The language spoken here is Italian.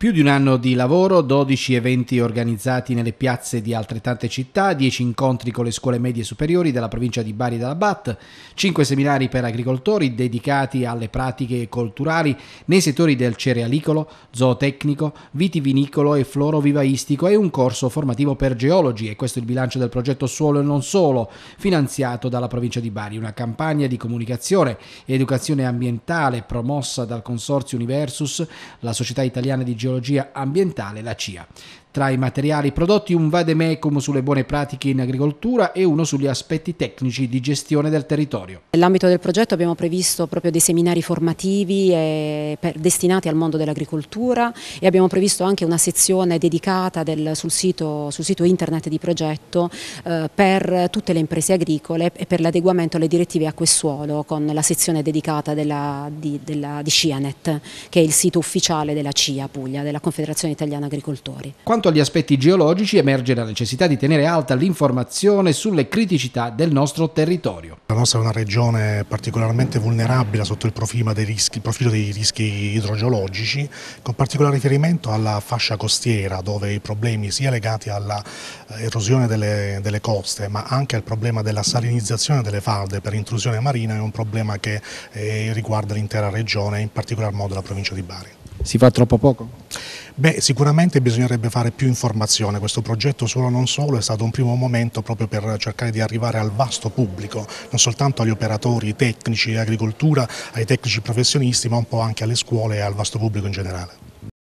Più di un anno di lavoro, 12 eventi organizzati nelle piazze di altrettante città, 10 incontri con le scuole medie superiori della provincia di Bari e della BAT, 5 seminari per agricoltori dedicati alle pratiche culturali nei settori del cerealicolo, zootecnico, vitivinicolo e florovivaistico e un corso formativo per geologi e questo è il bilancio del progetto Suolo e non solo, finanziato dalla provincia di Bari, una campagna di comunicazione ed educazione ambientale promossa dal Consorzio Universus, la società italiana di geologia geologia ambientale, la CIA. Tra i materiali prodotti un vademecum sulle buone pratiche in agricoltura e uno sugli aspetti tecnici di gestione del territorio. Nell'ambito del progetto abbiamo previsto proprio dei seminari formativi eh, destinati al mondo dell'agricoltura e abbiamo previsto anche una sezione dedicata del, sul, sito, sul, sito, internet di progetto eh, per tutte le imprese agricole e per l'adeguamento alle direttive acquesuolo con la sezione dedicata della, di, della, di CIANET che è il sito ufficiale della CIA Puglia, della Confederazione Italiana Agricoltori. Quando quanto agli aspetti geologici emerge la necessità di tenere alta l'informazione sulle criticità del nostro territorio. La nostra è una regione particolarmente vulnerabile sotto il profilo dei rischi, profilo dei rischi idrogeologici, con particolare riferimento alla fascia costiera dove i problemi sia legati all'erosione eh, delle, delle coste ma anche al problema della salinizzazione delle falde per intrusione marina è un problema che eh, riguarda l'intera regione, in particolar modo la provincia di Bari si fa troppo poco? Beh, sicuramente bisognerebbe fare più informazione, questo progetto solo non solo è stato un primo momento proprio per cercare di arrivare al vasto pubblico, non soltanto agli operatori, tecnici di agricoltura, ai tecnici professionisti, ma un po' anche alle scuole e al vasto pubblico in generale.